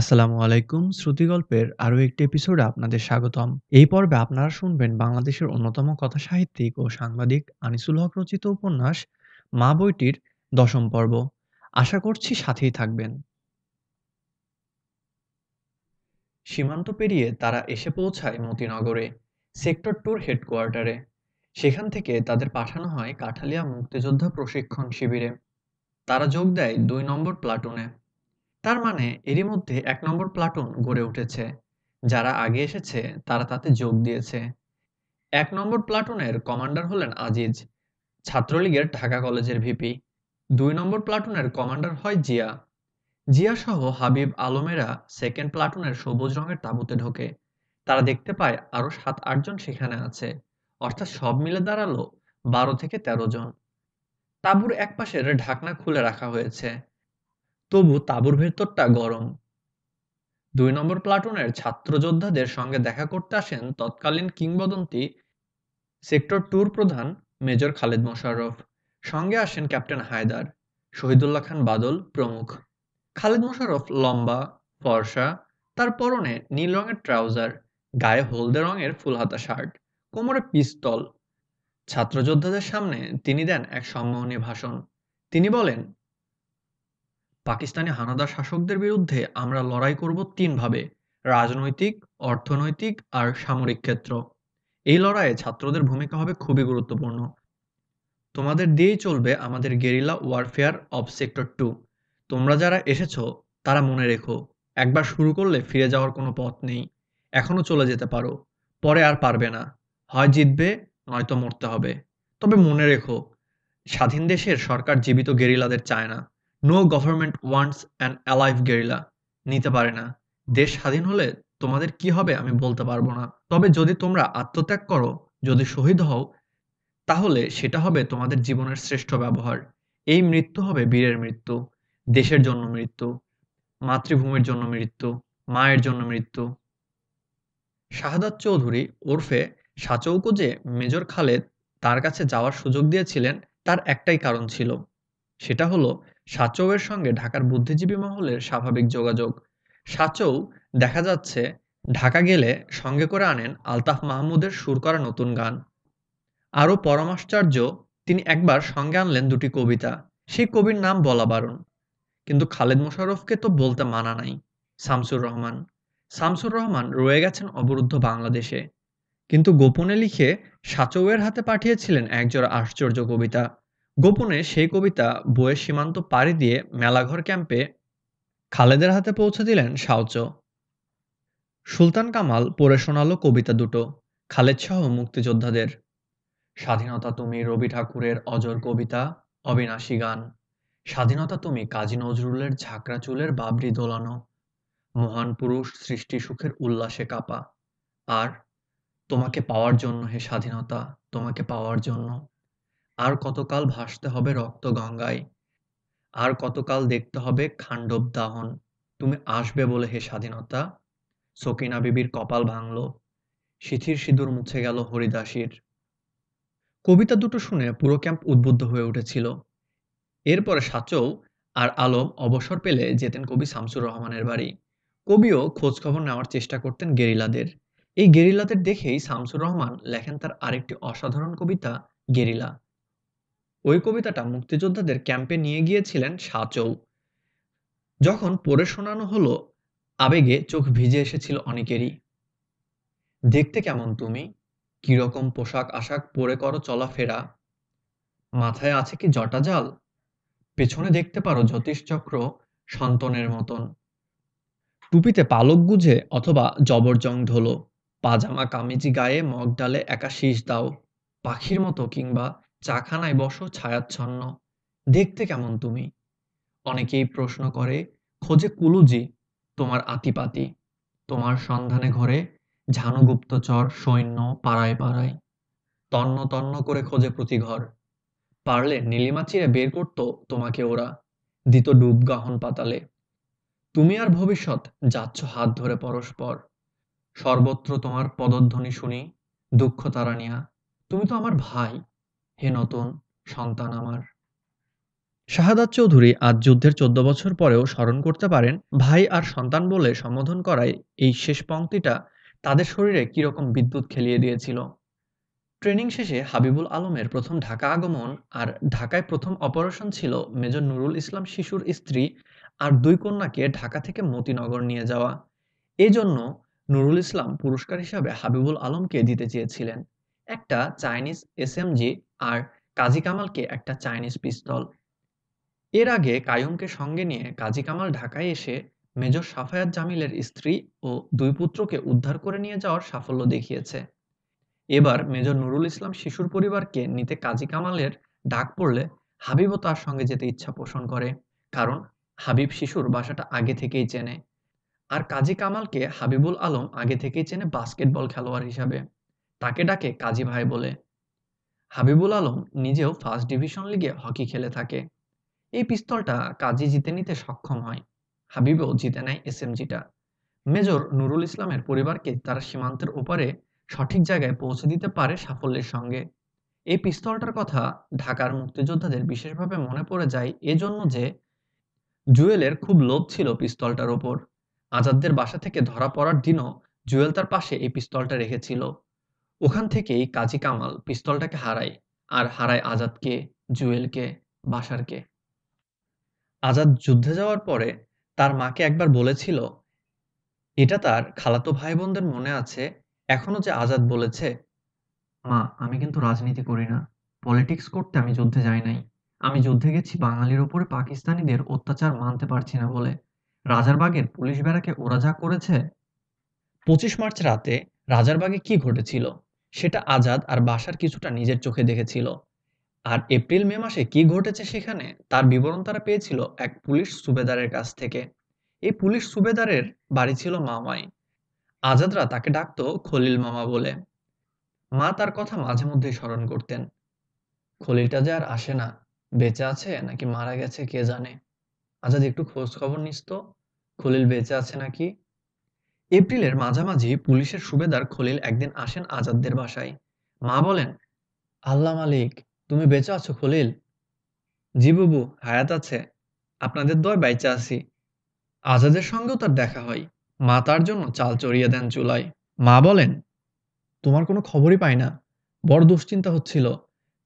আসসালামু আলাইকুম শ্রুতিগল্পের আরও একটি এপিসোডে আপনাদের স্বাগতম এই পর্বে আপনারা শুনবেন বাংলাদেশের অন্যতম কথা সাহিত্যিক ও সাংবাদিক আনিসুল হক রচিত উপন্যাস মা বইটির দশম পর্ব আশা করছি সাথেই থাকবেন সীমান্ত পেরিয়ে তারা এসে পৌঁছায় মতিনগরে সেক্টর ট্যুর হেডকোয়ার্টারে সেখান থেকে তাদের পাঠানো হয় কাঠালিয়া মুক্তিযোদ্ধা প্রশিক্ষণ শিবিরে তারা যোগ দেয় দুই নম্বর প্লাটুনে তার মানে এরই মধ্যে এক নম্বর প্লাটুন গড়ে উঠেছে যারা আগে এসেছে তারা তাতে যোগ দিয়েছে এক নম্বর প্লাটুনের কমান্ডার হলেন আজিজ ছাত্রলীগের ঢাকা কলেজের ভিপি দুই নম্বর প্লাটুনের কমান্ডার হয় জিয়া জিয়া সহ হাবিব আলমেরা সেকেন্ড প্লাটুনের সবুজ রঙের তাঁবুতে ঢোকে তারা দেখতে পায় আরও সাত আটজন সেখানে আছে অর্থাৎ সব মিলে দাঁড়ালো বারো থেকে তেরো জন তাঁবুর এক পাশের ঢাকনা খুলে রাখা হয়েছে তবু তাঁবুর ভেতরটা গরম দুই নম্বর প্লাটুনের ছাত্রযোদ্ধাদের সঙ্গে দেখা করতে আসেন তৎকালীন কিংবদন্তি সেক্টর ট্যুর প্রধান মেজর খালেদ মোশারফ সঙ্গে আসেন ক্যাপ্টেন হায়দার শহীদুল্লাহ খান বাদল প্রমুখ খালেদ মোশারফ লম্বা ফর্সা তার পরনে নীল রঙের ট্রাউজার গায়ে হলদে রঙের ফুলহাতা শার্ট কোমরে পিস্তল ছাত্রযোদ্ধাদের সামনে তিনি দেন এক সম্মানীয় ভাষণ তিনি বলেন পাকিস্তানি হানাদার শাসকদের বিরুদ্ধে আমরা লড়াই করব তিনভাবে রাজনৈতিক অর্থনৈতিক আর সামরিক ক্ষেত্র এই লড়াইয়ে ছাত্রদের ভূমিকা হবে খুবই গুরুত্বপূর্ণ তোমাদের দিয়েই চলবে আমাদের guerrilla warfare of sector two তোমরা যারা এসেছো তারা মনে রেখো একবার শুরু করলে ফিরে যাওয়ার কোনো পথ নেই এখনও চলে যেতে পারো পরে আর পারবে না হয় জিতবে নয়তো মরতে হবে তবে মনে রেখো স্বাধীন দেশের সরকার জীবিত গেরিলাদের চায় না no government wants an alive guerrilla নিতে পারে না দেশ স্বাধীন হলে তোমাদের কি হবে আমি বলতে পারবো না তবে যদি তোমরা আত্মত্যাগ করো যদি শহীদ হও তাহলে সেটা হবে তোমাদের জীবনের শ্রেষ্ঠ ব্যবহার এই মৃত্যু হবে বীরের মৃত্যু দেশের জন্য মৃত্যু মাতৃভূমির জন্য মৃত্যু মায়ের জন্য মৃত্যু শাহাদাত চৌধুরী ওরফে সাচৌকো যে মেজর খালেদ তার কাছে যাওয়ার সুযোগ দিয়েছিলেন তার একটাই কারণ ছিল সেটা হলো সাচৌয়ের সঙ্গে ঢাকার বুদ্ধিজীবী মহলের স্বাভাবিক যোগাযোগ সাচৌ দেখা যাচ্ছে ঢাকা গেলে সঙ্গে করে আনেন আলতাফ মাহমুদের সুর করা নতুন গান আরও পরমাশ্চর্য তিনি একবার সঙ্গে আনলেন দুটি কবিতা সেই কবির নাম বলা বারণ কিন্তু খালেদ মোশাররফকে তো বলতে মানা নাই শামসুর রহমান শামসুর রহমান রয়ে গেছেন অবরুদ্ধ বাংলাদেশে কিন্তু গোপনে লিখে সাচৌয়ের হাতে পাঠিয়েছিলেন একজোড়া আশ্চর্য কবিতা গোপনে সেই কবিতা বইয়ের সীমান্ত পাড়ি দিয়ে মেলাঘর ক্যাম্পে খালেদের হাতে পৌঁছে দিলেন সাউচ সুলতান কামাল পড়ে শোনালো কবিতা দুটো খালেদ সহ মুক্তিযোদ্ধাদের স্বাধীনতা তুমি রবি ঠাকুরের অজর কবিতা অবিনাশী গান স্বাধীনতা তুমি কাজী নজরুলের ঝাঁকড়া চুলের বাবরি দোলানো মহান পুরুষ সৃষ্টি সুখের উল্লাসে কাপা আর তোমাকে পাওয়ার জন্য হে স্বাধীনতা তোমাকে পাওয়ার জন্য আর কতকাল ভাসতে হবে রক্ত গঙ্গায় আর কতকাল দেখতে হবে খাণ্ডব দাহন তুমি আসবে বলে হে স্বাধীনতা সকিনা বিবির কপাল ভাঙল শিথির সিঁদুর মুছে গেল হরিদাসীর কবিতা দুটো শুনে পুরো ক্যাম্প উদ্বুদ্ধ হয়ে উঠেছিল এরপরে সাচৌ আর আলম অবসর পেলে যেতেন কবি শামসুর রহমানের বাড়ি কবিও খোঁজখবর নেওয়ার চেষ্টা করতেন গেরিলাদের এই গেরিলাদের দেখেই শামসুর রহমান লেখেন তার আরেকটি অসাধারণ কবিতা গেরিলা ওই কবিতাটা মুক্তিযোদ্ধাদের ক্যাম্পে নিয়ে গিয়েছিলেন সাচৌ যখন পড়ে শোনানো হলো আবেগে চোখ ভিজে এসেছিল অনেকেরই দেখতে কেমন তুমি কিরকম পোশাক আশাক পরে করো চলাফেরা মাথায় আছে কি জটাজাল পেছনে দেখতে পারো জ্যোতিষচক্র সন্তনের মতন টুপিতে পালক গুজে অথবা জবরজং ঢোলো পাজামা কামিজি গায়ে মগ ডালে একা শীষ দাও পাখির মতো কিংবা চাখানায় বসো ছায়াচ্ছন্ন দেখতে কেমন তুমি অনেকেই প্রশ্ন করে খোঁজে কুলুজি তোমার আতিপাতি তোমার সন্ধানে ঘরে ঝানুগুপ্তচর সৈন্য পাড়ায় পাড়ায় তন্ন তন্ন করে খোঁজে প্রতিঘর পারলে নীলিমা বের করতো তোমাকে ওরা দিত ডুব গাহন পাতালে তুমি আর ভবিষ্যৎ যাচ্ছ হাত ধরে পরস্পর সর্বত্র তোমার পদধ্বনি শুনি দুঃখ তারানিয়া তুমি তো আমার ভাই হে নতুন সন্তান আমার শাহাদাত চৌধুরী আজ যুদ্ধের চোদ্দ বছর পরেও স্মরণ করতে পারেন ভাই আর সন্তান বলে সম্বোধন করায় এই শেষ পংক্তিটা তাদের শরীরে কিরকম বিদ্যুৎ খেলিয়ে দিয়েছিল ট্রেনিং শেষে হাবিবুল আলমের প্রথম ঢাকা আগমন আর ঢাকায় প্রথম অপারেশন ছিল মেজর নুরুল ইসলাম শিশুর স্ত্রী আর দুই কন্যাকে ঢাকা থেকে মতিনগর নিয়ে যাওয়া এজন্য নুরুল ইসলাম পুরস্কার হিসাবে হাবিবুল আলমকে দিতে চেয়েছিলেন একটা চাইনিজ এস জি আর কাজী কামালকে একটা চাইনিজ পিস্তল এর আগে কায়ুমকে সঙ্গে নিয়ে কাজী কামাল ঢাকায় এসে মেজর সাফায়াত জামিলের স্ত্রী ও দুই পুত্রকে উদ্ধার করে নিয়ে যাওয়ার সাফল্য দেখিয়েছে এবার মেজর নুরুল ইসলাম শিশুর পরিবারকে নিতে কাজী কামালের ডাক পড়লে হাবিবও তার সঙ্গে যেতে ইচ্ছা পোষণ করে কারণ হাবিব শিশুর বাসাটা আগে থেকেই চেনে আর কাজী কামালকে হাবিবুল আলম আগে থেকেই চেনে বাস্কেটবল খেলোয়াড় হিসাবে তাকে ডাকে কাজী ভাই বলে হাবিবুল আলম নিজেও ফার্স্ট ডিভিশন লিগে হকি খেলে থাকে এই পিস্তলটা কাজী জিতে নিতে সক্ষম হয় হাবিবও জিতে নেয় এসএমজিটা মেজর নুরুল ইসলামের পরিবারকে তারা সীমান্তের ওপারে সঠিক জায়গায় পৌঁছে দিতে পারে সাফল্যের সঙ্গে এই পিস্তলটার কথা ঢাকার মুক্তিযোদ্ধাদের বিশেষভাবে মনে পড়ে যায় এজন্য যে জুয়েলের খুব লোভ ছিল পিস্তলটার ওপর আজাদদের বাসা থেকে ধরা পড়ার দিনও জুয়েল তার পাশে এই পিস্তলটা রেখেছিল ওখান থেকেই কাজী কামাল পিস্তলটাকে হারায় আর হারায় আজাদকে জুয়েলকে বাসারকে আজাদ যুদ্ধে যাওয়ার পরে তার মাকে একবার বলেছিল এটা তার খালাতো ভাই বোনদের মনে আছে এখনো যে আজাদ বলেছে মা আমি কিন্তু রাজনীতি করি না পলিটিক্স করতে আমি যুদ্ধে যাই নাই আমি যুদ্ধে গেছি বাঙালির ওপরে পাকিস্তানিদের অত্যাচার মানতে পারছি না বলে রাজারবাগের পুলিশ বেড়াকে ওরা যা করেছে পঁচিশ মার্চ রাতে রাজারবাগে কি ঘটেছিল সেটা আজাদ আর বাসার কিছুটা নিজের চোখে দেখেছিল আর এপ্রিল মে মাসে কি ঘটেছে সেখানে তার বিবরণ তারা পেয়েছিল এক পুলিশ সুবেদারের কাছ থেকে এই পুলিশ সুবেদারের বাড়ি ছিল মামাই আজাদরা তাকে ডাকতো খলিল মামা বলে মা তার কথা মাঝে মধ্যে স্মরণ করতেন খলিলটা যে আর আসে না বেঁচে আছে নাকি মারা গেছে কে জানে আজাদ একটু খোঁজ খবর নিস তো খলিল বেঁচে আছে নাকি এপ্রিলের মাঝামাঝি পুলিশের সুবেদার খলিল একদিন আসেন আজাদদের বাসায় মা বলেন আল্লাহ মালিক তুমি বেঁচে আছো খলিল জি বাবু হায়াত আছে আপনাদের দয় বাইচে আছি আজাদের সঙ্গেও তার দেখা হয় মা তার জন্য চাল চড়িয়ে দেন চুলাই মা বলেন তোমার কোনো খবরই পাই না বড় দুশ্চিন্তা হচ্ছিল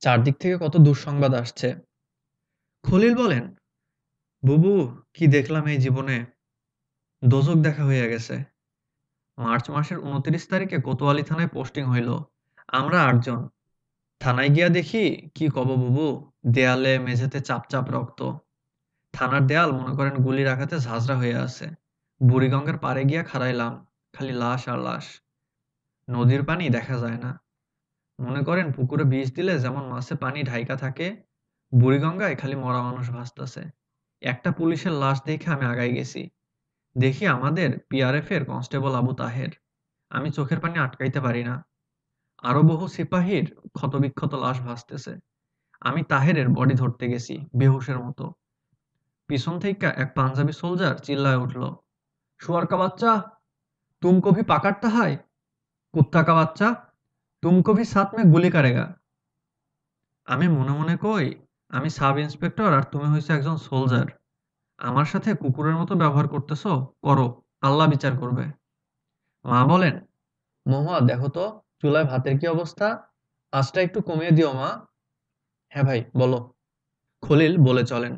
চারদিক থেকে কত দুঃসংবাদ আসছে খলিল বলেন বুবু কি দেখলাম এই জীবনে দোজক দেখা হয়ে গেছে মার্চ মাসের উনত্রিশ তারিখে কোতোয়ালি থানায় পোস্টিং হইল আমরা আটজন থানায় গিয়া দেখি কি কব বুবু দেয়ালে মেঝেতে চাপ চাপ রক্ত থানার দেয়াল মনে করেন গুলি রাখাতে ঝাঁঝরা হয়ে আছে বুড়িগঙ্গের পারে গিয়া খাড়াইলাম খালি লাশ আর লাশ নদীর পানি দেখা যায় না মনে করেন পুকুরে বিষ দিলে যেমন মাছে পানি ঢাইকা থাকে বুড়িগঙ্গায় খালি মরা মানুষ ভাসতেছে একটা পুলিশের লাশ দেখে আমি আগাই গেছি দেখি আমাদের পিআরএফ এর কনস্টেবল আবু তাহের আমি চোখের পানি আটকাইতে পারি না আরো বহু সিপাহীর ক্ষতবিক্ষত লাশ ভাসতেছে আমি তাহেরের বডি ধরতে গেছি বেহুশের মতো পিছন থেকে এক পাঞ্জাবি সোলজার চিল্লায় উঠল সুয়ারকা বাচ্চা তুম কভি পাকারটা হয় কুত্তা কা বাচ্চা তুম কভি সাত মে গুলি কারেগা আমি মনে মনে কই আমি সাব ইন্সপেক্টর আর তুমি হয়েছে একজন সোলজার আমার সাথে কুকুরের মতো ব্যবহার করতেছ করো আল্লাহ বিচার করবে মা বলেন মহুয়া দেখো তো চুলায় ভাতের কি অবস্থা আজটা একটু কমিয়ে দিও মা হ্যাঁ ভাই বলো খলিল বলে চলেন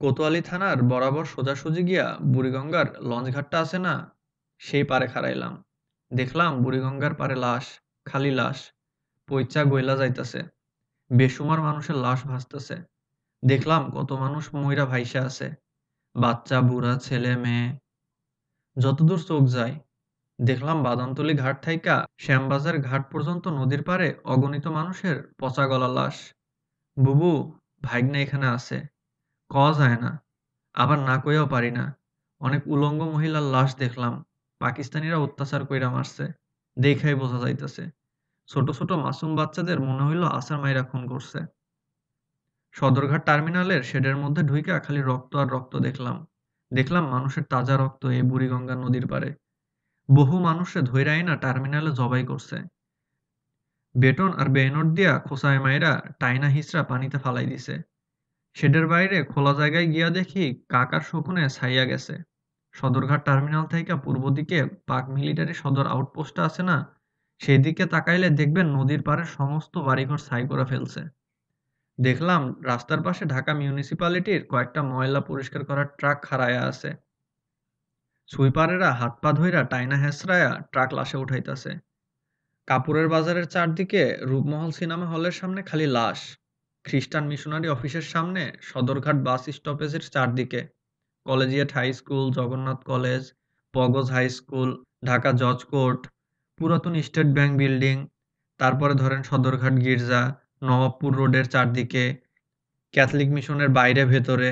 কোতোয়ালি থানার বরাবর সোজাসুজি গিয়া বুড়িগঙ্গার লঞ্চঘাটটা আছে না সেই পারে খাড়াইলাম দেখলাম বুড়িগঙ্গার পারে লাশ খালি লাশ পৈচা গইলা যাইতাছে বেসুমার মানুষের লাশ ভাসতেছে দেখলাম কত মানুষ ময়রা ভাইসা আছে বাচ্চা বুড়া ছেলে মেয়ে যতদূর চোখ যায় দেখলাম বাদামতলি ঘাট থাইকা শ্যামবাজার ঘাট পর্যন্ত নদীর পারে অগণিত মানুষের পচা গলা লাশ বুবু ভাইগনা এখানে আছে ক যায় না আবার না কইয়াও পারি না অনেক উলঙ্গ মহিলার লাশ দেখলাম পাকিস্তানিরা অত্যাচার কইরা মারছে দেখাই বোঝা যাইতেছে ছোট ছোট মাসুম বাচ্চাদের মনে হইল আসার মাইরা খুন করছে সদরঘাট টার্মিনালের শেডের মধ্যে ঢুইকা খালি রক্ত আর রক্ত দেখলাম দেখলাম মানুষের তাজা রক্ত এই বুড়িগঙ্গা নদীর পারে বহু মানুষে ধৈরাই না টার্মিনালে জবাই করছে বেটন আর বেয়নট দিয়া খোসায় মাইরা টাইনা হিসরা পানিতে ফালাই দিছে শেডের বাইরে খোলা জায়গায় গিয়া দেখি কাকার শকুনে ছাইয়া গেছে সদরঘাট টার্মিনাল থেকে পূর্ব দিকে পাক মিলিটারি সদর আউটপোস্টটা আছে না সেই দিকে তাকাইলে দেখবেন নদীর পাড়ে সমস্ত বাড়িঘর ছাই করে ফেলছে দেখলাম রাস্তার পাশে ঢাকা মিউনিসিপ্যালিটির কয়েকটা ময়লা পরিষ্কার করার ট্রাক খাড়ায়া আছে সুইপারেরা হাত পা ধইরা টাইনা হেসরায়া ট্রাক লাশে উঠাইতেছে কাপুরের বাজারের চারদিকে রূপমহল সিনেমা হলের সামনে খালি লাশ খ্রিস্টান মিশনারি অফিসের সামনে সদরঘাট বাস স্টপেজের চারদিকে collegiate high school Jagannath college Pogose high school Dhaka জজ কোর্ট পুরাতন স্টেট ব্যাংক বিল্ডিং তারপরে ধরেন সদরঘাট গির্জা নবাবপুর রোডের চারদিকে ক্যাথলিক মিশনের বাইরে ভেতরে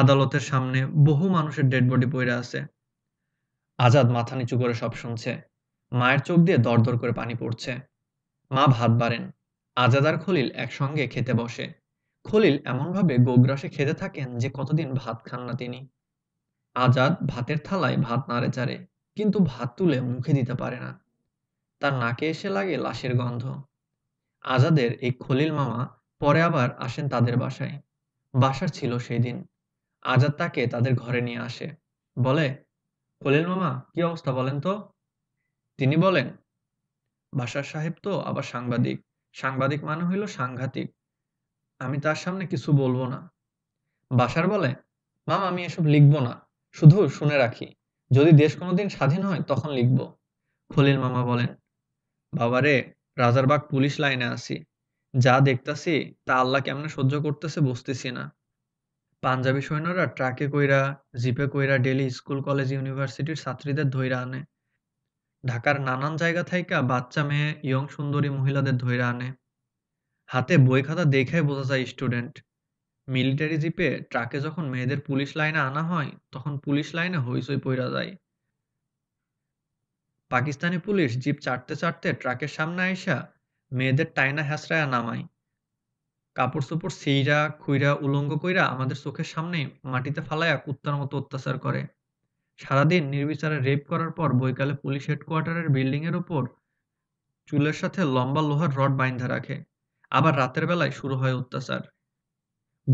আদালতের সামনে বহু মানুষের ডেড বডি পড়ে আছে আজাদ মাথা নিচু করে সব শুনছে মায়ের চোখ দিয়ে দরদর করে পানি পড়ছে মা ভাত বাড়েন আজাদ আর খলিল একসঙ্গে খেতে বসে খলিল এমনভাবে গোগ্রাসে খেতে থাকেন যে কতদিন ভাত খান না তিনি আজাদ ভাতের থালায় ভাত নাড়ে চাড়ে কিন্তু ভাত তুলে মুখে দিতে পারে না তার নাকে এসে লাগে লাশের গন্ধ আজাদের এই খলিল মামা পরে আবার আসেন তাদের বাসায় বাসার ছিল সেই দিন আজাদ তাকে তাদের ঘরে নিয়ে আসে বলে খলিল মামা কি অবস্থা বলেন তো তিনি বলেন বাসার সাহেব তো আবার সাংবাদিক সাংবাদিক মানে হইল সাংঘাতিক আমি তার সামনে কিছু বলবো না বাসার বলে মামা আমি এসব লিখব না শুধু শুনে রাখি যদি দেশ কোনোদিন স্বাধীন হয় তখন লিখব খলিল মামা বলেন বাবারে রাজারবাগ পুলিশ লাইনে আছি যা দেখতাছি তা আল্লাহ কেমন সহ্য করতেছে বুঝতেছি না পাঞ্জাবি সৈন্যরা ট্রাকে কইরা জিপে কইরা ডেলি স্কুল কলেজ ইউনিভার্সিটির ছাত্রীদের ধৈরা আনে ঢাকার নানান জায়গা থাইকা বাচ্চা মেয়ে ইয়ং সুন্দরী মহিলাদের ধৈরা আনে হাতে বই খাতা দেখে বোঝা যায় স্টুডেন্ট মিলিটারি জিপে ট্রাকে যখন মেয়েদের পুলিশ লাইনে আনা হয় তখন পুলিশ লাইনে হইচই পইরা যায় পাকিস্তানি পুলিশ জিপ চাটতে চাটতে ট্রাকের সামনে আইসা মেয়েদের টাইনা হ্যাসরায়া নামায় কাপড় চোপড় সিরা খুইরা উলঙ্গ কইরা আমাদের চোখের সামনে মাটিতে ফালাইয়া কুত্তার মতো অত্যাচার করে সারাদিন নির্বিচারে রেপ করার পর বৈকালে পুলিশ হেডকোয়ার্টারের বিল্ডিংয়ের ওপর চুলের সাথে লম্বা লোহার রড বাইন্ধা রাখে আবার রাতের বেলায় শুরু হয় অত্যাচার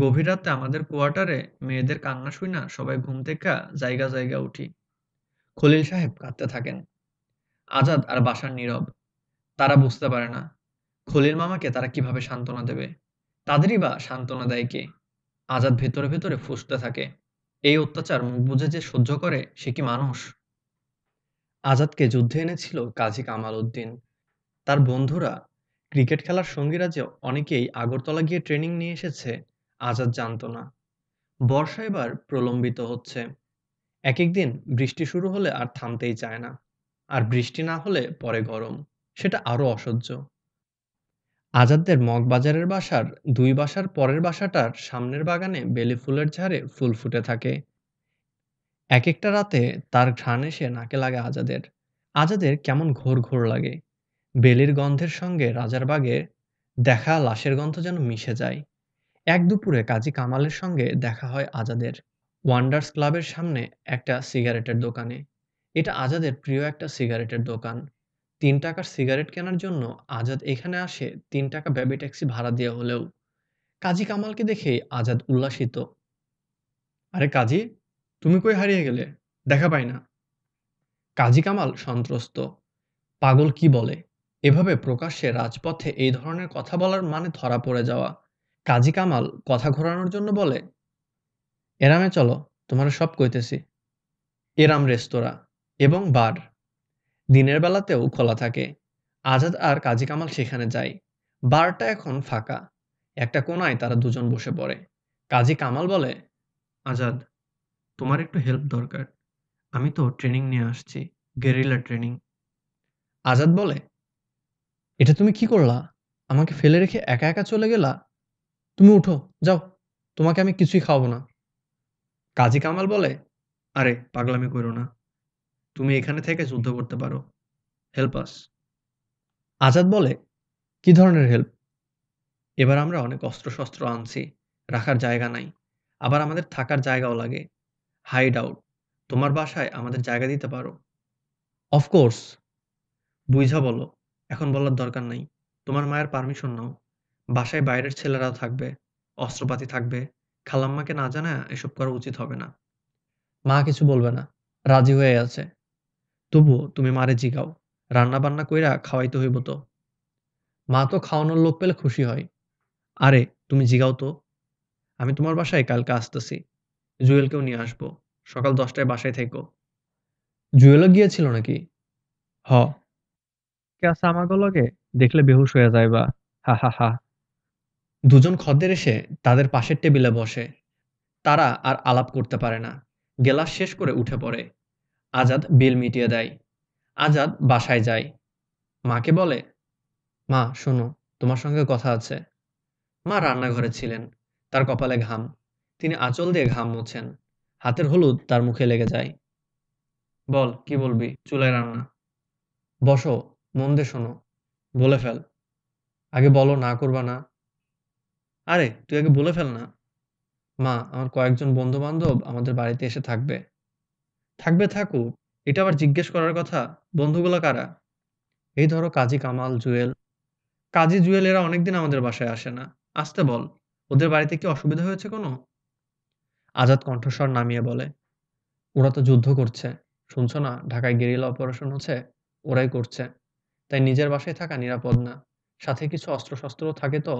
গভীর রাতে আমাদের কোয়ার্টারে মেয়েদের কান্না শুই না সবাই ঘুম থেকে জায়গা জায়গা উঠি খলিল সাহেব কাঁদতে থাকেন আজাদ আর বাসার নীরব তারা বুঝতে পারে না খলিল মামাকে তারা কিভাবে সান্ত্বনা দেবে তাদেরই বা সান্ত্বনা দেয় কে আজাদ ভেতরে ভেতরে ফুসতে থাকে এই অত্যাচার মুখ বুঝে যে সহ্য করে সে কি মানুষ আজাদকে যুদ্ধে এনেছিল কাজী কামাল উদ্দিন তার বন্ধুরা ক্রিকেট খেলার সঙ্গীরা যে অনেকেই আগরতলা গিয়ে ট্রেনিং নিয়ে এসেছে আজাদ জানত না বর্ষা এবার প্রলম্বিত হচ্ছে এক একদিন বৃষ্টি শুরু হলে আর থামতেই চায় না আর বৃষ্টি না হলে পরে গরম সেটা আরও অসহ্য আজাদদের মগবাজারের বাসার দুই বাসার পরের বাসাটার সামনের বাগানে বেলি ফুলের ঝাড়ে ফুল ফুটে থাকে এক একটা রাতে তার ঘ্রাণ এসে নাকে লাগে আজাদের আজাদের কেমন ঘোর ঘোর লাগে বেলির গন্ধের সঙ্গে রাজার বাগে দেখা লাশের গন্ধ যেন মিশে যায় এক দুপুরে কাজী কামালের সঙ্গে দেখা হয় আজাদের ওয়ান্ডার্স ক্লাবের সামনে একটা সিগারেটের দোকানে এটা আজাদের প্রিয় একটা সিগারেটের দোকান তিন টাকার সিগারেট কেনার জন্য আজাদ এখানে আসে তিন টাকা ব্যাবি ট্যাক্সি ভাড়া দেওয়া হলেও কাজী কামালকে দেখে আজাদ উল্লাসিত আরে কাজী তুমি কই হারিয়ে গেলে দেখা পাই না কাজী কামাল সন্ত্রস্ত পাগল কি বলে এভাবে প্রকাশ্যে রাজপথে এই ধরনের কথা বলার মানে ধরা পড়ে যাওয়া কাজী কামাল কথা ঘোরানোর জন্য বলে এরামে চলো তোমার সব কইতেছি এরাম রেস্তোরাঁ এবং বার দিনের বেলাতেও খোলা থাকে আজাদ আর কাজী কামাল সেখানে যায় বারটা এখন ফাঁকা একটা কোনায় তারা দুজন বসে পড়ে কাজী কামাল বলে আজাদ তোমার একটু হেল্প দরকার আমি তো ট্রেনিং নিয়ে আসছি গেরিলা ট্রেনিং আজাদ বলে এটা তুমি কি করলা আমাকে ফেলে রেখে একা একা চলে গেলা তুমি উঠো যাও তোমাকে আমি কিছুই খাওয়াবো না কাজী কামাল বলে আরে পাগলামি করো না তুমি এখানে থেকে যুদ্ধ করতে পারো হেল্প আস আজাদ বলে কি ধরনের হেল্প এবার আমরা অনেক অস্ত্রশস্ত্র আনছি রাখার জায়গা নাই আবার আমাদের থাকার জায়গাও লাগে হাইড আউট তোমার বাসায় আমাদের জায়গা দিতে পারো অফকোর্স বুঝা বলো এখন বলার দরকার নাই তোমার মায়ের পারমিশন নাও বাসায় বাইরের ছেলেরাও থাকবে অস্ত্রপাতি থাকবে খালাম্মাকে না জানা এসব করা উচিত হবে না মা কিছু বলবে না রাজি হয়ে আছে তবুও তুমি মারে জিগাও রান্না বান্না কইরা খাওয়াইতে হইব তো মা তো খাওয়ানোর লোক পেলে খুশি হয় আরে তুমি জিগাও তো আমি তোমার বাসায় কালকে আসতেছি জুয়েলকেও নিয়ে আসবো সকাল দশটায় বাসায় থেকো জুয়েলও গিয়েছিল নাকি হ কে আছে আমাগো লগে দেখলে বেহুশ হয়ে যায় বা হা হা হা দুজন খদ্দের এসে তাদের পাশের টেবিলে বসে তারা আর আলাপ করতে পারে না গেলাস শেষ করে উঠে পড়ে আজাদ বিল মিটিয়ে দেয় আজাদ বাসায় যায় মাকে বলে মা শোনো তোমার সঙ্গে কথা আছে মা রান্নাঘরে ছিলেন তার কপালে ঘাম তিনি আঁচল দিয়ে ঘাম মুছেন হাতের হলুদ তার মুখে লেগে যায় বল কি বলবি চুলায় রান্না বসো মন দে শোনো বলে ফেল আগে বলো না করবা না আরে তুই আগে বলে ফেল না মা আমার কয়েকজন বন্ধু বান্ধব আমাদের বাড়িতে এসে থাকবে থাকবে থাকুক এটা আবার জিজ্ঞেস করার কথা বন্ধুগুলো কারা এই ধরো কাজী কামাল জুয়েল কাজী জুয়েল এরা অনেকদিন আমাদের বাসায় আসে না আসতে বল ওদের বাড়িতে কি অসুবিধা হয়েছে কোনো আজাদ কণ্ঠস্বর নামিয়ে বলে ওরা তো যুদ্ধ করছে শুনছো না ঢাকায় গেরিলা অপারেশন হচ্ছে ওরাই করছে তাই নিজের বাসায় থাকা নিরাপদ না সাথে কিছু অস্ত্রশস্ত্রও থাকে তো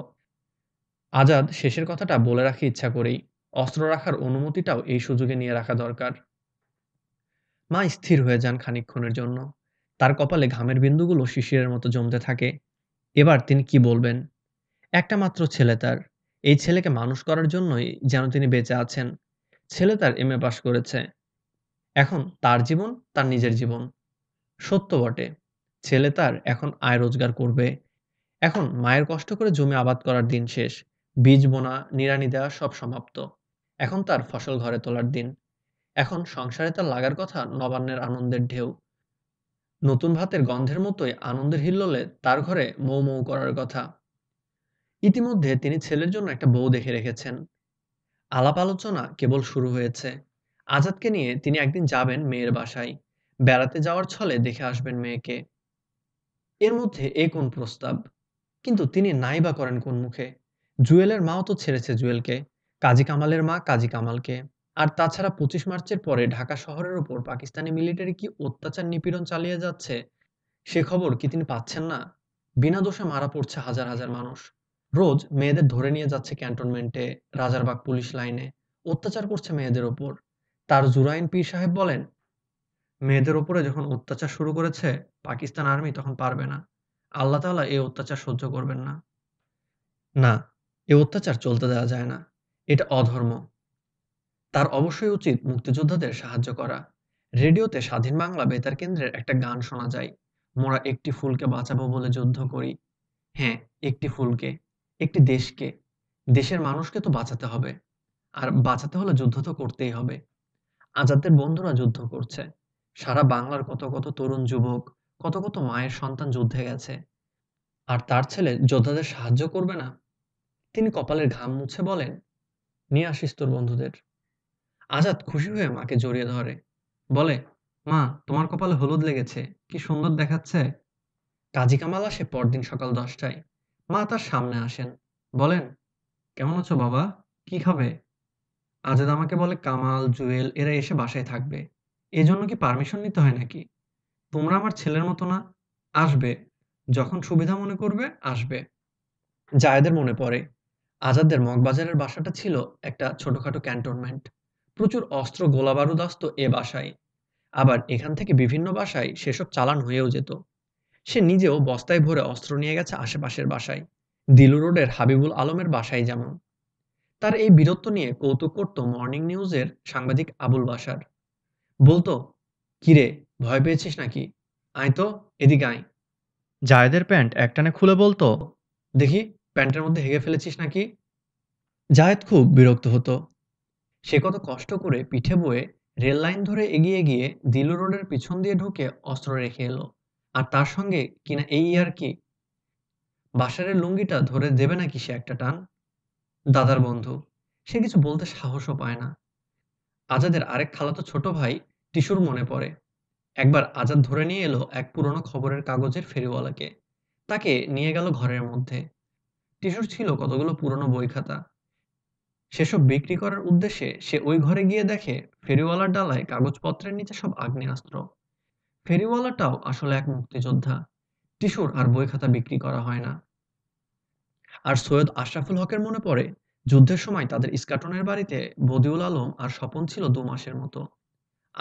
আজাদ শেষের কথাটা বলে রাখি ইচ্ছা করেই অস্ত্র রাখার অনুমতিটাও এই সুযোগে নিয়ে রাখা দরকার মা স্থির হয়ে যান খানিকক্ষণের জন্য তার কপালে ঘামের বিন্দুগুলো শিশিরের মতো জমতে থাকে এবার তিনি কি বলবেন একটা মাত্র ছেলে তার এই ছেলেকে মানুষ করার জন্যই যেন তিনি বেঁচে আছেন ছেলে তার এম এ পাশ করেছে এখন তার জীবন তার নিজের জীবন সত্য বটে ছেলে তার এখন আয় রোজগার করবে এখন মায়ের কষ্ট করে জমি আবাদ করার দিন শেষ বীজ বোনা নিরানি দেওয়া সব সমাপ্ত এখন তার ফসল ঘরে তোলার দিন এখন সংসারে তার লাগার কথা নবান্নের আনন্দের ঢেউ নতুন ভাতের গন্ধের মতোই আনন্দের হিল্লোলে তার ঘরে মৌ মৌ করার কথা ইতিমধ্যে তিনি ছেলের জন্য একটা বউ দেখে রেখেছেন আলাপ আলোচনা কেবল শুরু হয়েছে আজাদকে নিয়ে তিনি একদিন যাবেন মেয়ের বাসায় বেড়াতে যাওয়ার ছলে দেখে আসবেন মেয়েকে এর মধ্যে এ কোন প্রস্তাব কিন্তু তিনি নাই বা করেন কোন মুখে জুয়েলের মাও তো ছেড়েছে জুয়েলকে কাজী কামালের মা কাজী কামালকে আর তাছাড়া পঁচিশ মার্চের পরে ঢাকা শহরের ওপর পাকিস্তানি মিলিটারি কি অত্যাচার নিপীড়ন চালিয়ে যাচ্ছে সে খবর কি তিনি পাচ্ছেন না বিনা দোষে মারা পড়ছে হাজার হাজার মানুষ রোজ মেয়েদের ধরে নিয়ে যাচ্ছে ক্যান্টনমেন্টে রাজারবাগ পুলিশ লাইনে অত্যাচার করছে মেয়েদের ওপর তার জুরাইন পীর সাহেব বলেন মেয়েদের ওপরে যখন অত্যাচার শুরু করেছে পাকিস্তান আর্মি তখন পারবে না আল্লাহ তালা এই অত্যাচার সহ্য করবেন না না এ অত্যাচার চলতে দেওয়া যায় না এটা অধর্ম তার অবশ্যই উচিত মুক্তিযোদ্ধাদের সাহায্য করা রেডিওতে স্বাধীন বাংলা বেতার কেন্দ্রের একটা গান শোনা যায় মোরা একটি ফুলকে বাঁচাবো বলে যুদ্ধ করি হ্যাঁ একটি ফুলকে একটি দেশকে দেশের মানুষকে তো বাঁচাতে হবে আর বাঁচাতে হলে যুদ্ধ তো করতেই হবে আজাদের বন্ধুরা যুদ্ধ করছে সারা বাংলার কত কত তরুণ যুবক কত কত মায়ের সন্তান যুদ্ধে গেছে আর তার ছেলে যোদ্ধাদের সাহায্য করবে না তিনি কপালের ঘাম মুছে বলেন নিয়ে আসিস তোর বন্ধুদের আজাদ খুশি হয়ে মাকে জড়িয়ে ধরে বলে মা তোমার কপালে হলুদ লেগেছে কি সুন্দর দেখাচ্ছে কাজী কামাল আসে পরদিন সকাল দশটায় মা তার সামনে আসেন বলেন কেমন আছো বাবা কি খাবে আজাদ আমাকে বলে কামাল জুয়েল এরা এসে বাসায় থাকবে এজন্য কি পারমিশন নিতে হয় নাকি তোমরা আমার ছেলের মতো না আসবে যখন সুবিধা মনে করবে আসবে জায়েদের মনে পড়ে আজাদের মগবাজারের বাসাটা ছিল একটা ছোটখাটো ক্যান্টনমেন্ট প্রচুর অস্ত্র গোলা বারুদ আসত এ বাসায় আবার এখান থেকে বিভিন্ন বাসায় সেসব চালান হয়েও যেত সে নিজেও বস্তায় ভরে অস্ত্র নিয়ে গেছে আশেপাশের বাসায় দিলু রোডের হাবিবুল আলমের বাসায় যেমন তার এই বীরত্ব নিয়ে কৌতুক করত মর্নিং নিউজের সাংবাদিক আবুল বাসার বলতো কিরে ভয় পেয়েছিস নাকি আয় তো এদিকে আয় জায়েদের প্যান্ট একটানে খুলে বলতো দেখি প্যান্টের মধ্যে হেগে ফেলেছিস নাকি জায়েদ খুব বিরক্ত হতো সে কত কষ্ট করে পিঠে বয়ে রেল লাইন ধরে এগিয়ে গিয়ে দিলু রোডের পিছন দিয়ে ঢুকে অস্ত্র রেখে এলো আর তার সঙ্গে কিনা এই আর কি বাসারের লুঙ্গিটা ধরে দেবে নাকি সে একটা টান দাদার বন্ধু সে কিছু বলতে সাহসও পায় না আজাদের আরেক খালাতো ছোট ভাই টিসুর মনে পড়ে একবার আজাদ ধরে নিয়ে এলো এক পুরনো খবরের কাগজের ফেরিওয়ালাকে তাকে নিয়ে গেল ঘরের মধ্যে টিসুর ছিল কতগুলো পুরনো বই খাতা সেসব বিক্রি করার উদ্দেশ্যে সে ওই ঘরে গিয়ে দেখে ফেরিওয়ালার ডালায় কাগজপত্রের নিচে সব আগ্নেয়াস্ত্র ফেরিওয়ালাটাও আসলে এক মুক্তিযোদ্ধা টিসুর আর বই খাতা বিক্রি করা হয় না আর সৈয়দ আশরাফুল হকের মনে পড়ে যুদ্ধের সময় তাদের ইস্কাটনের বাড়িতে বদিউল আলম আর স্বপন ছিল দু মাসের মতো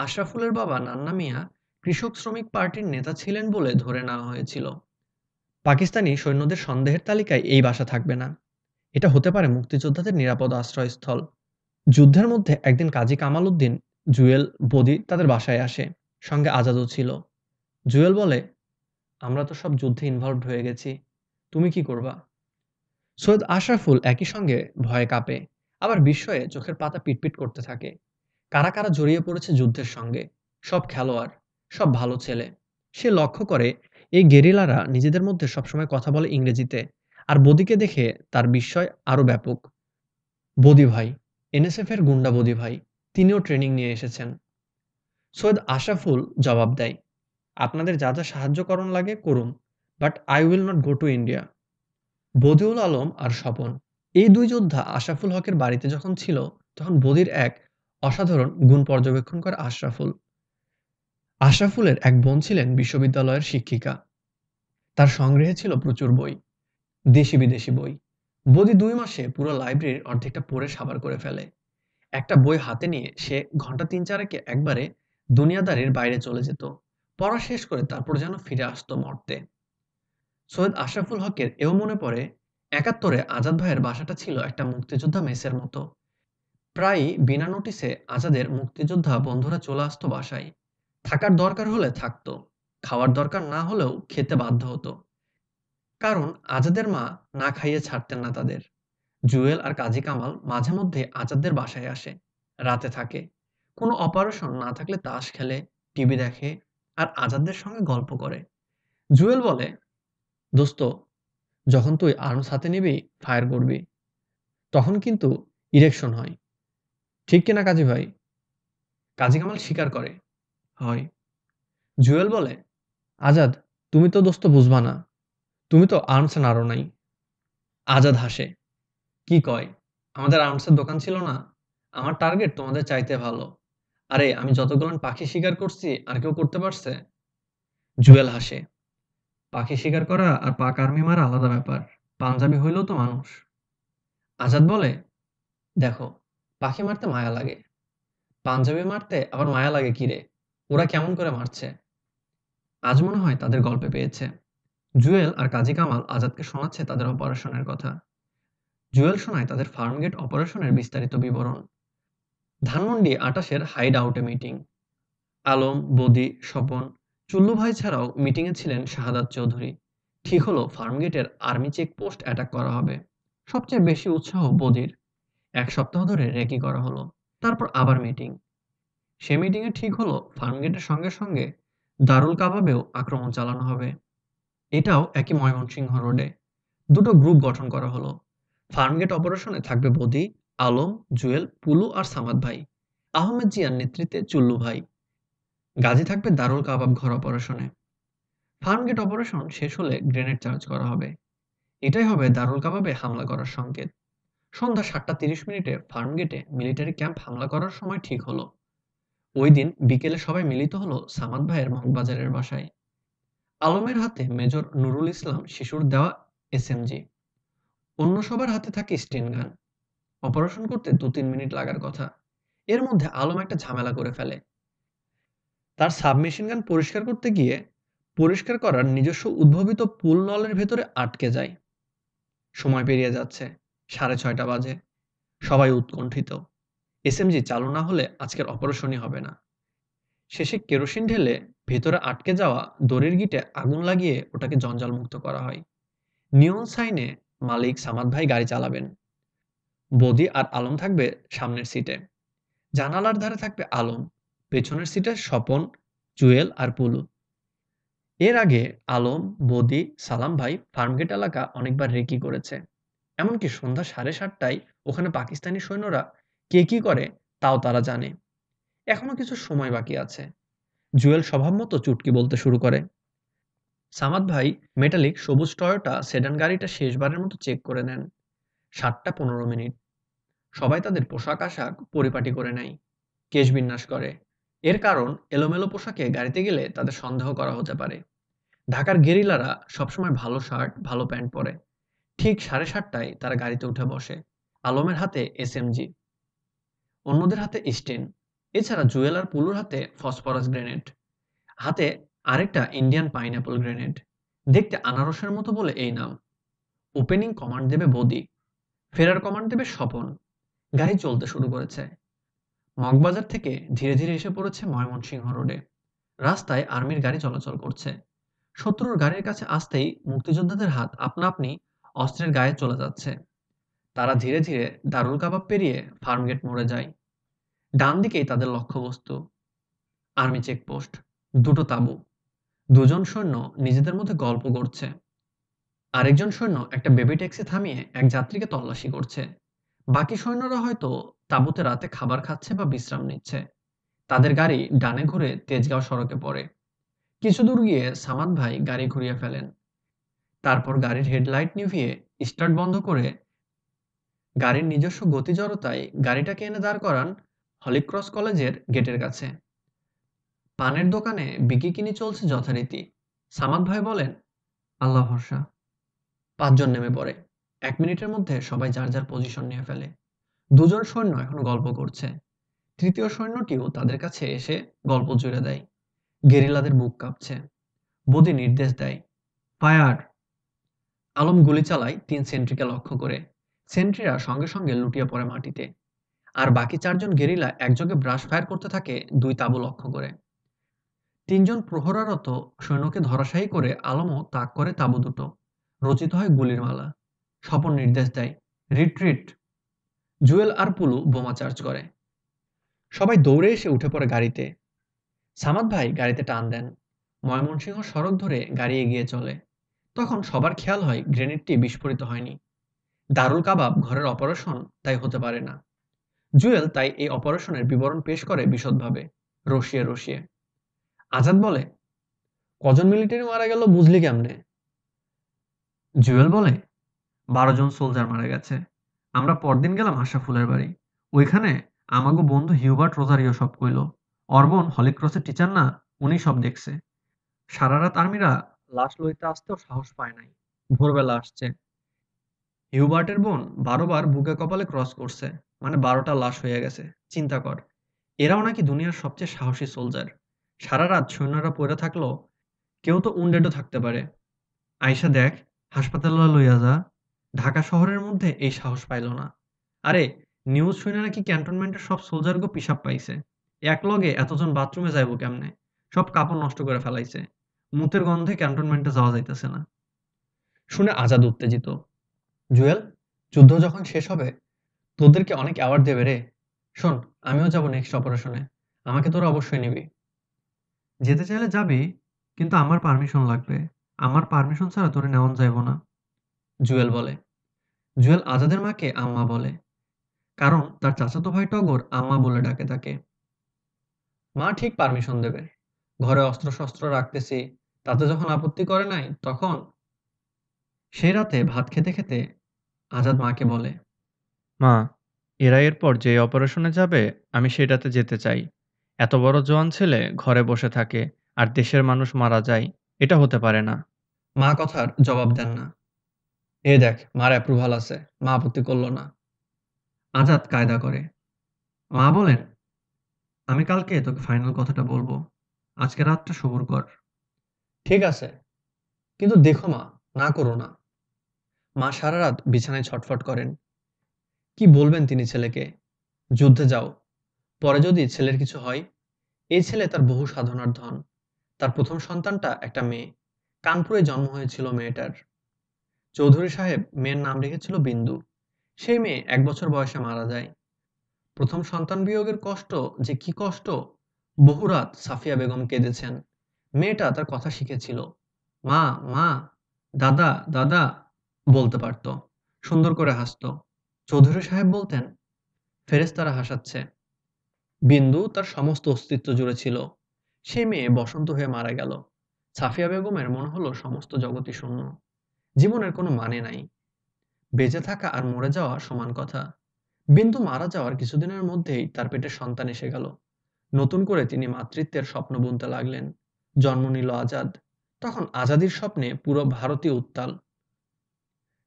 আশরাফুলের বাবা নান্না মিয়া কৃষক শ্রমিক পার্টির নেতা ছিলেন বলে ধরে নেওয়া হয়েছিল পাকিস্তানি সৈন্যদের সন্দেহের তালিকায় এই বাসা থাকবে না এটা হতে পারে মুক্তিযোদ্ধাদের নিরাপদ আশ্রয়স্থল যুদ্ধের মধ্যে একদিন কাজী কামাল উদ্দিন জুয়েল বদি তাদের বাসায় আসে সঙ্গে আজাদও ছিল জুয়েল বলে আমরা তো সব যুদ্ধে ইনভলভ হয়ে গেছি তুমি কি করবা সৈয়দ আশরাফুল একই সঙ্গে ভয়ে কাঁপে আবার বিস্ময়ে চোখের পাতা পিটপিট করতে থাকে কারা কারা জড়িয়ে পড়েছে যুদ্ধের সঙ্গে সব খেলোয়াড় সব ভালো ছেলে সে লক্ষ্য করে এই গেরিলারা নিজেদের মধ্যে সবসময় কথা বলে ইংরেজিতে আর বদিকে দেখে তার বিস্ময় আরও ব্যাপক বদি ভাই এনএসএফের গুন্ডা বদি ভাই তিনিও ট্রেনিং নিয়ে এসেছেন সৈয়দ আশাফুল জবাব দেয় আপনাদের যা যা সাহায্যকরণ লাগে করুন but I will not go to India Badiul Alam আর স্বপন এই দুই যোদ্ধা আশরাফুল হকের বাড়িতে যখন ছিল তখন বদির এক অসাধারণ গুণ পর্যবেক্ষণ করে আশরাফুল আশরাফুলের এক বোন ছিলেন বিশ্ববিদ্যালয়ের শিক্ষিকা তার সংগ্রহে ছিল প্রচুর বই দেশি বিদেশি বই বদি দুই মাসে পুরো লাইব্রেরির অর্ধেকটা পড়ে সাবার করে ফেলে একটা বই হাতে নিয়ে সে ঘন্টা তিন চারেকে একবারে দুনিয়াদারের বাইরে চলে যেত পড়া শেষ করে তারপর যেন ফিরে আসতো মর্তে সৈয়দ আশরাফুল হকের এও মনে পড়ে একাত্তরে আজাদ ভাইয়ের বাসাটা ছিল একটা মুক্তিযোদ্ধা মেসের মতো প্রায়ই বিনা নোটিসে আজাদের মুক্তিযোদ্ধা বন্ধুরা চলে আসতো বাসায় থাকার দরকার হলে থাকতো খাওয়ার দরকার না হলেও খেতে বাধ্য হতো কারণ আজাদের মা না খাইয়ে ছাড়তেন না তাদের জুয়েল আর কাজী কামাল মাঝে মধ্যে আজাদদের বাসায় আসে রাতে থাকে কোনো অপারেশন না থাকলে তাস খেলে টিভি দেখে আর আজাদদের সঙ্গে গল্প করে জুয়েল বলে দোস্ত যখন তুই আর্ম সাথে নিবি ফায়ার করবি তখন কিন্তু ইরেকশন হয় ঠিক কিনা কাজী ভাই কাজী কামাল স্বীকার করে হয় জুয়েল বলে আজাদ তুমি তো দোস্ত বুঝবা না তুমি তো আর্মসে নাড়ো নাই আজাদ হাসে কি কয় আমাদের আর্মসের দোকান ছিল না আমার টার্গেট তোমাদের চাইতে ভালো আরে আমি যতগুলো পাখি শিকার করছি আর কেউ করতে পারছে জুয়েল হাসে পাখি শিকার করা আর পাক আর্মি মারা আলাদা ব্যাপার পাঞ্জাবি হইলেও তো মানুষ আজাদ বলে দেখো পাখি মারতে মায়া লাগে পাঞ্জাবি মারতে আবার মায়া লাগে কিরে ওরা কেমন করে মারছে আজ মনে হয় তাদের গল্পে পেয়েছে জুয়েল আর কাজী কামাল আজাদকে শোনাচ্ছে তাদের অপারেশনের কথা জুয়েল শোনায় তাদের ফার্মগেট অপারেশনের বিস্তারিত বিবরণ ধানমন্ডি আটাশের হাইড আউটে মিটিং আলম বদি স্বপন চুল্লু ভাই ছাড়াও মিটিংয়ে ছিলেন শাহাদাত চৌধুরী ঠিক হলো ফার্মগেটের আর্মি চেকপোস্ট অ্যাটাক করা হবে সবচেয়ে বেশি উৎসাহ বদির এক সপ্তাহ ধরে রেকি করা হলো তারপর আবার মিটিং সে মিটিংয়ে ঠিক হলো ফার্মগেটের সঙ্গে সঙ্গে দারুল কাবাবেও আক্রমণ চালানো হবে এটাও একই ময়মনসিংহ রোডে দুটো গ্রুপ গঠন করা হলো ফার্মগেট অপারেশনে থাকবে বদি আলম জুয়েল পুলু আর সামাদ ভাই আহমেদ জিয়ার নেতৃত্বে চুল্লু ভাই গাজী থাকবে দারুল কাবাব ঘর অপারেশনে ফার্মগেট অপারেশন শেষ হলে গ্রেনেড চার্জ করা হবে এটাই হবে দারুল কাবাবে হামলা করার সংকেত সন্ধ্যা সাতটা তিরিশ মিনিটে ফার্মগেটে মিলিটারি ক্যাম্প হামলা করার সময় ঠিক হলো ওই দিন বিকেলে সবাই মিলিত হলো সামাদ ভাইয়ের মগবাজারের বাসায় আলমের হাতে মেজর নুরুল ইসলাম শিশুর দেওয়া এস জি অন্য সবার হাতে থাকে স্টেন গান অপারেশন করতে দু তিন মিনিট লাগার কথা এর মধ্যে আলম একটা ঝামেলা করে ফেলে তার সাবমেশিন গান পরিষ্কার করতে গিয়ে পরিষ্কার করার নিজস্ব উদ্ভাবিত পুল নলের ভেতরে আটকে যায় সময় পেরিয়ে যাচ্ছে সাড়ে ছয়টা বাজে সবাই উৎকণ্ঠিত এস জি চালু না হলে আজকের অপারেশনই হবে না শেষে কেরোসিন ঢেলে ভেতরে আটকে যাওয়া দড়ির গিটে আগুন লাগিয়ে ওটাকে জঞ্জাল মুক্ত করা হয় নিয়ন সাইনে মালিক সামাদ ভাই গাড়ি চালাবেন বদি আর আলম থাকবে সামনের সিটে জানালার ধারে থাকবে আলম পেছনের সিটে স্বপন জুয়েল আর পুলু এর আগে আলম বদি সালাম ভাই ফার্মগেট এলাকা অনেকবার রেকি করেছে এমনকি সন্ধ্যা সাড়ে সাতটায় ওখানে পাকিস্তানি সৈন্যরা কে কি করে তাও তারা জানে এখনো কিছু সময় বাকি আছে জুয়েল স্বভাবমতো চুটকি বলতে শুরু করে সামাদ ভাই মেটালিক সবুজ টয়োটা সেডান গাড়িটা শেষবারের মতো চেক করে নেন সাতটা পনেরো মিনিট সবাই তাদের পোশাক আশাক পরিপাটি করে নেয় কেশ বিন্যাস করে এর কারণ এলোমেলো পোশাকে গাড়িতে গেলে তাদের সন্দেহ করা হতে পারে ঢাকার গেরিলারা সবসময় ভালো শার্ট ভালো প্যান্ট পরে ঠিক সাড়ে সাতটায় তারা গাড়িতে উঠে বসে আলমের হাতে এসএমজি অন্যদের হাতে স্টেন এছাড়া জুয়েল আর পুলুর হাতে ফসফরাস গ্রেনেড হাতে আরেকটা ইন্ডিয়ান পাইনঅ্যাপল গ্রেনেড দেখতে আনারসের মতো বলে এই নাম ওপেনিং কমান্ড দেবে বদি ফেরার কমান্ড দেবে স্বপন গাড়ি চলতে শুরু করেছে মগবাজার থেকে ধীরে ধীরে এসে পড়েছে ময়মনসিংহ রোডে রাস্তায় আর্মির গাড়ি চলাচল করছে শত্রুর গাড়ির কাছে আসতেই মুক্তিযোদ্ধাদের হাত আপনা আপনি অস্ত্রের গায়ে চলে যাচ্ছে তারা ধীরে ধীরে দারুল কাবাব পেরিয়ে ফার্মগেট মোড়ে যায় ডান দিকেই তাদের লক্ষ্যবস্তু আর্মি চেকপোস্ট দুটো তাঁবু দুজন সৈন্য নিজেদের মধ্যে গল্প করছে আরেকজন সৈন্য একটা বেবি ট্যাক্সি থামিয়ে এক যাত্রীকে তল্লাশি করছে বাকি সৈন্যরা হয়তো তাঁবুতে রাতে খাবার খাচ্ছে বা বিশ্রাম নিচ্ছে তাদের গাড়ি ডানে ঘুরে তেজগাঁও সড়কে পড়ে কিছু দূর গিয়ে সামাদ ভাই গাড়ি ঘুরিয়ে ফেলেন তারপর গাড়ির হেডলাইট নিভিয়ে স্টার্ট বন্ধ করে গাড়ির নিজস্ব গতি জড়তায় গাড়িটাকে এনে দাঁড় করান হলিক্রস কলেজের গেটের কাছে পানের দোকানে বিকি কিনি চলছে যথারীতি সামাদ ভাই বলেন আল্লাহ ভরসা পাঁচজন নেমে পড়ে এক মিনিটের মধ্যে সবাই যার যার পজিশন নিয়ে ফেলে দুজন সৈন্য এখন গল্প করছে তৃতীয় সৈন্যটিও তাদের কাছে এসে গল্প জুড়ে দেয় গেরিলাদের বুক কাঁপছে বদি নির্দেশ দেয় ফায়ার আলম গুলি চালায় তিন সেন্ট্রিকে লক্ষ্য করে সেন্ট্রিরা সঙ্গে সঙ্গে লুটিয়ে পড়ে মাটিতে আর বাকি চারজন গেরিলা একযোগে ব্রাশ ফায়ার করতে থাকে দুই তাবু লক্ষ্য করে তিনজন প্রহরারত সৈন্যকে ধরাশায়ী করে আলমও তাক করে তাবু দুটো রচিত হয় গুলির মালা স্বপন নির্দেশ দেয় রিট্রিট জুয়েল আর পুলু বোমা চার্জ করে সবাই দৌড়ে এসে উঠে পড়ে গাড়িতে সামাদ ভাই গাড়িতে টান দেন ময়মনসিংহ সড়ক ধরে গাড়ি এগিয়ে চলে তখন সবার খেয়াল হয় গ্রেনেডটি বিস্ফোরিত হয়নি দারুল কাবাব ঘরের অপারেশন তাই হতে পারে না জুয়েল তাই এই অপারেশনের বিবরণ পেশ করে বিশদভাবে রশিয়ে রশিয়ে আজাদ বলে কজন মিলিটারি মারা গেল বুঝলি কেমনে জুয়েল বলে বারো জন সোলজার মারা গেছে আমরা পরদিন গেলাম আশাফুলের বাড়ি ওইখানে আমাগো বন্ধু হিউবার্ট রোজারিও সব কইল অর্বন হলিক্রসের টিচার না উনি সব দেখছে সারা রাত আর্মিরা লাশ লইতে আসতেও সাহস পায় নাই ভোরবেলা আসছে হিউবার্টের বোন বারোবার বুকে কপালে ক্রস করছে মানে বারোটা লাশ হয়ে গেছে চিন্তা কর এরাও নাকি দুনিয়ার সবচেয়ে সাহসী সোলজার সারা রাত সৈন্যরা পড়ে থাকলো কেউ তো উন্ডেডও থাকতে পারে আয়সা দেখ হাসপাতাল লইয়া যা ঢাকা শহরের মধ্যে এই সাহস পাইল না আরে নিউজ শুনে নাকি ক্যান্টনমেন্টের সব সোলজারগো পিসাব পাইছে এক লগে এতজন বাথরুমে যাইব কেমনে সব কাপড় নষ্ট করে ফেলাইছে মুতের গন্ধে ক্যান্টনমেন্টে যাওয়া যাইতেছে না শুনে আজাদ উত্তেজিত জুয়েল যুদ্ধ যখন শেষ হবে তোদেরকে অনেক অ্যাওয়ার্ড দেবে রে শোন আমিও যাবো নেক্সট অপারেশনে আমাকে তোরা অবশ্যই নিবি যেতে চাইলে যাবি কিন্তু আমার পারমিশন লাগবে আমার পারমিশন ছাড়া তোরে নেওয়ান যাইব না জুয়েল বলে জুয়েল আজাদের মাকে আম্মা বলে কারণ তার চাচাতো ভাই টগর আম্মা বলে ডাকে তাকে মা ঠিক পারমিশন দেবে ঘরে অস্ত্র শস্ত্র রাখতেছি তাতে যখন আপত্তি করে নাই তখন সেই রাতে ভাত খেতে খেতে আজাদ মাকে বলে মা, এরা এরপর যে অপারেশনে যাবে, আমি সেটাতে যেতে চাই। এত বড় জোয়ান ছেলে ঘরে বসে থাকে, আর দেশের মানুষ মারা যায়। এটা হতে পারে না। মা কথার জবাব দেন না। এ দেখ, মার অ্যাপ্রুভাল আছে।" মা আপত্তি করল না। আজাদ কায়দা করে। মা বলেন, "আমি কালকে তোকে ফাইনাল কথাটা বলবো আজকে রাতটা সবুর কর।" "ঠিক আছে। কিন্তু দেখো মা, না করো না।" মা সারারাত বিছানায় ছটফট করেন। কি বলবেন তিনি ছেলেকে যুদ্ধে যাও পরে যদি ছেলের কিছু হয় এই ছেলে তার বহু সাধনার ধন তার প্রথম সন্তানটা একটা মেয়ে কানপুরে জন্ম হয়েছিল মেয়েটার চৌধুরী সাহেব মেয়ের নাম রেখেছিল বিন্দু সেই মেয়ে এক বছর বয়সে মারা যায় প্রথম সন্তান বিয়োগের কষ্ট যে কি কষ্ট বহুরাত সাফিয়া বেগম কেঁদেছেন মেয়েটা তার কথা শিখেছিল মা মা দাদা দাদা বলতে পারত সুন্দর করে হাসতো চৌধুরী সাহেব বলতেন ফেরেস্তারা হাসাচ্ছে বিন্দু তার সমস্ত অস্তিত্ব জুড়ে ছিল সে মেয়ে বসন্ত হয়ে মারা গেল সাফিয়া বেগমের মনে হলো সমস্ত জগতই শূন্য জীবনের কোনো মানে নাই বেঁচে থাকা আর মরে যাওয়া সমান কথা বিন্দু মারা যাওয়ার কিছুদিনের মধ্যেই তার পেটে সন্তান এসে গেল নতুন করে তিনি মাতৃত্বের স্বপ্ন বুনতে লাগলেন জন্ম নিল আজাদ তখন আজাদির স্বপ্নে পুরো ভারতীয় উত্তাল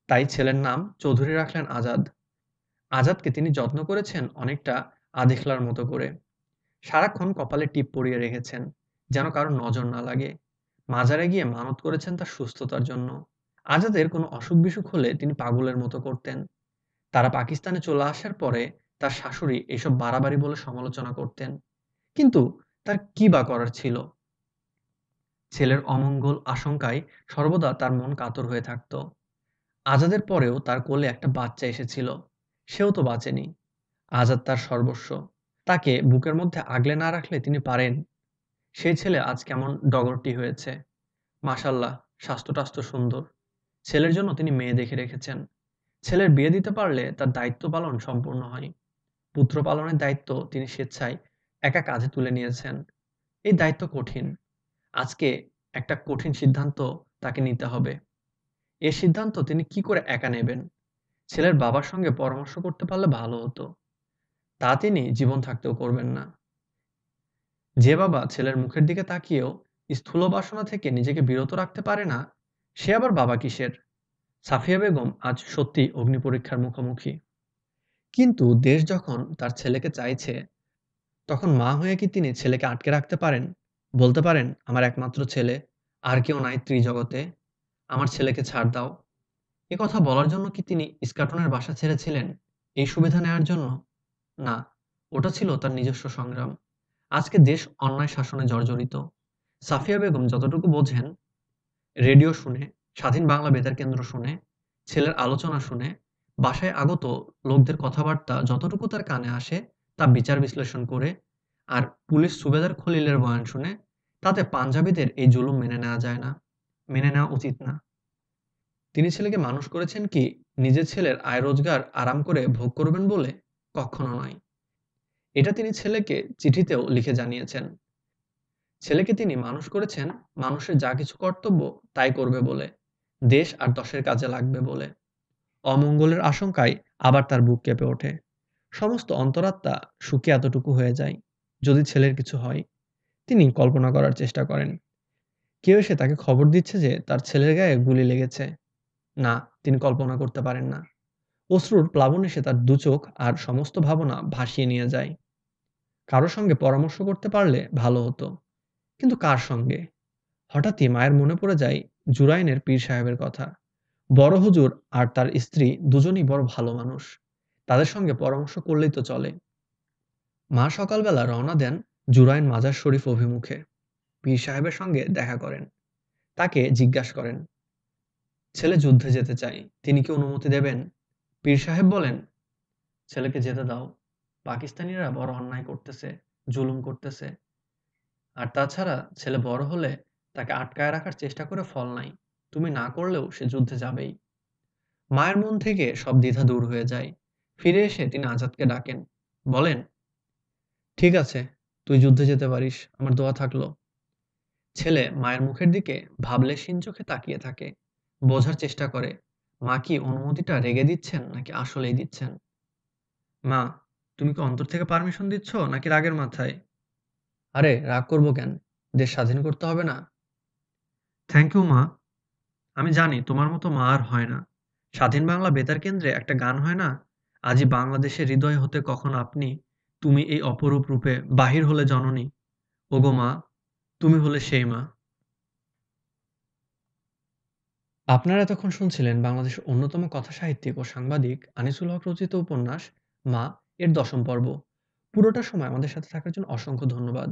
তাই ছেলের নাম চৌধুরী রাখলেন আজাদ আজাদকে তিনি যত্ন করেছেন অনেকটা আদিখলার মতো করে সারাক্ষণ কপালে টিপ পরিয়ে রেখেছেন যেন কারো নজর না লাগে মাজারে গিয়ে মানত করেছেন তার সুস্থতার জন্য আজাদের কোনো অসুখ বিসুখ হলে তিনি পাগলের মতো করতেন তারা পাকিস্তানে চলে আসার পরে তার শাশুড়ি এসব বাড়াবাড়ি বলে সমালোচনা করতেন কিন্তু তার কি বা করার ছিল ছেলের অমঙ্গল আশঙ্কায় সর্বদা তার মন কাতর হয়ে থাকত আজাদের পরেও তার কোলে একটা বাচ্চা এসেছিল সেও তো বাঁচেনি আজাদ তার সর্বস্ব তাকে বুকের মধ্যে আগলে না রাখলে তিনি পারেন সেই ছেলে আজ কেমন ডগরটি হয়েছে মাসাল্লাহ স্বাস্থ্য টাস্থ্য সুন্দর ছেলের জন্য তিনি মেয়ে দেখে রেখেছেন ছেলের বিয়ে দিতে পারলে তার দায়িত্ব পালন সম্পূর্ণ হয় পুত্র পালনের দায়িত্ব তিনি স্বেচ্ছায় একা কাজে তুলে নিয়েছেন এই দায়িত্ব কঠিন আজকে একটা কঠিন সিদ্ধান্ত তাকে নিতে হবে এ সিদ্ধান্ত তিনি কি করে একা নেবেন ছেলের বাবার সঙ্গে পরামর্শ করতে পারলে ভালো হতো তা তিনি জীবন থাকতেও করবেন না যে বাবা ছেলের মুখের দিকে তাকিয়েও স্থূল বাসনা থেকে নিজেকে বিরত রাখতে পারে না সে আবার বাবা কিসের সাফিয়া বেগম আজ সত্যি অগ্নি পরীক্ষার মুখোমুখি কিন্তু দেশ যখন তার ছেলেকে চাইছে তখন মা হয়ে কি তিনি ছেলেকে আটকে রাখতে পারেন বলতে পারেন আমার একমাত্র ছেলে আর কেউ নাই ত্রিজগতে আমার ছেলেকে ছাড় দাও কথা বলার জন্য কি তিনি স্কাটনের বাসা ছেড়েছিলেন এই সুবিধা নেয়ার জন্য না ওটা ছিল তার নিজস্ব সংগ্রাম আজকে দেশ অন্যায় শাসনে জর্জরিত সাফিয়া বেগম যতটুকু বোঝেন রেডিও শুনে স্বাধীন বাংলা বেতার কেন্দ্র শুনে ছেলের আলোচনা শুনে বাসায় আগত লোকদের কথাবার্তা যতটুকু তার কানে আসে তা বিচার বিশ্লেষণ করে আর পুলিশ সুবেদার খলিলের বয়ান শুনে তাতে পাঞ্জাবিদের এই জুলুম মেনে নেওয়া যায় না মেনে নেওয়া উচিত না তিনি ছেলেকে মানুষ করেছেন কি নিজের ছেলের আয় রোজগার আরাম করে ভোগ করবেন বলে কখনো নয় এটা তিনি ছেলেকে চিঠিতেও লিখে জানিয়েছেন ছেলেকে তিনি মানুষ করেছেন মানুষের যা কিছু কর্তব্য তাই করবে বলে দেশ আর দশের কাজে লাগবে বলে অমঙ্গলের আশঙ্কায় আবার তার বুক কেঁপে ওঠে সমস্ত অন্তরাত্মা সুখে এতটুকু হয়ে যায় যদি ছেলের কিছু হয় তিনি কল্পনা করার চেষ্টা করেন কেউ এসে তাকে খবর দিচ্ছে যে তার ছেলের গায়ে গুলি লেগেছে না তিনি কল্পনা করতে পারেন না অশ্রুর প্লাবন এসে তার দুচোখ আর সমস্ত ভাবনা ভাসিয়ে নিয়ে যায় কারো সঙ্গে পরামর্শ করতে পারলে ভালো হতো কিন্তু কার সঙ্গে হঠাৎই মায়ের মনে পড়ে যায় জুরাইনের পীর সাহেবের কথা বড় হুজুর আর তার স্ত্রী দুজনই বড় ভালো মানুষ তাদের সঙ্গে পরামর্শ করলেই তো চলে মা সকালবেলা রওনা দেন জুরাইন মাজার শরীফ অভিমুখে পীর সাহেবের সঙ্গে দেখা করেন তাকে জিজ্ঞাসা করেন ছেলে যুদ্ধে যেতে চাই তিনি কি অনুমতি দেবেন পীর সাহেব বলেন ছেলেকে যেতে দাও পাকিস্তানিরা বড় অন্যায় করতেছে জুলুম করতেছে আর তাছাড়া ছেলে বড় হলে তাকে আটকায় রাখার চেষ্টা করে ফল নাই তুমি না করলেও সে যুদ্ধে যাবেই মায়ের মন থেকে সব দ্বিধা দূর হয়ে যায় ফিরে এসে তিনি আজাদকে ডাকেন বলেন ঠিক আছে তুই যুদ্ধে যেতে পারিস আমার দোয়া থাকলো ছেলে মায়ের মুখের দিকে ভাবলে সিন চোখে তাকিয়ে থাকে বোঝার চেষ্টা করে মা কি অনুমতিটা রেগে দিচ্ছেন নাকি আসলেই দিচ্ছেন মা তুমি কি অন্তর থেকে পারমিশন দিচ্ছ নাকি রাগের মাথায় আরে রাগ করবো কেন দেশ স্বাধীন করতে হবে না থ্যাংক ইউ মা আমি জানি তোমার মতো মা আর হয় না স্বাধীন বাংলা বেতার কেন্দ্রে একটা গান হয় না আজই বাংলাদেশের হৃদয় হতে কখন আপনি তুমি এই অপরূপ রূপে বাহির হলে জননী ওগো মা তুমি হলে সেই মা আপনারা এতক্ষণ শুনছিলেন বাংলাদেশের অন্যতম কথা সাহিত্যিক ও সাংবাদিক আনিসুল হক রচিত উপন্যাস মা এর দশম পর্ব পুরোটা সময় আমাদের সাথে থাকার জন্য অসংখ্য ধন্যবাদ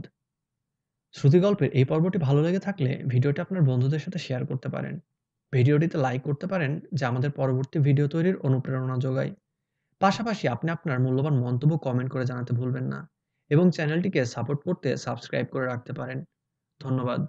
শ্রুতিগল্পের এই পর্বটি ভালো লেগে থাকলে ভিডিওটি আপনার বন্ধুদের সাথে শেয়ার করতে পারেন ভিডিওটিতে লাইক করতে পারেন যা আমাদের পরবর্তী ভিডিও তৈরির অনুপ্রেরণা যোগায় পাশাপাশি আপনি আপনার মূল্যবান মন্তব্য কমেন্ট করে জানাতে ভুলবেন না এবং চ্যানেলটিকে সাপোর্ট করতে সাবস্ক্রাইব করে রাখতে পারেন ধন্যবাদ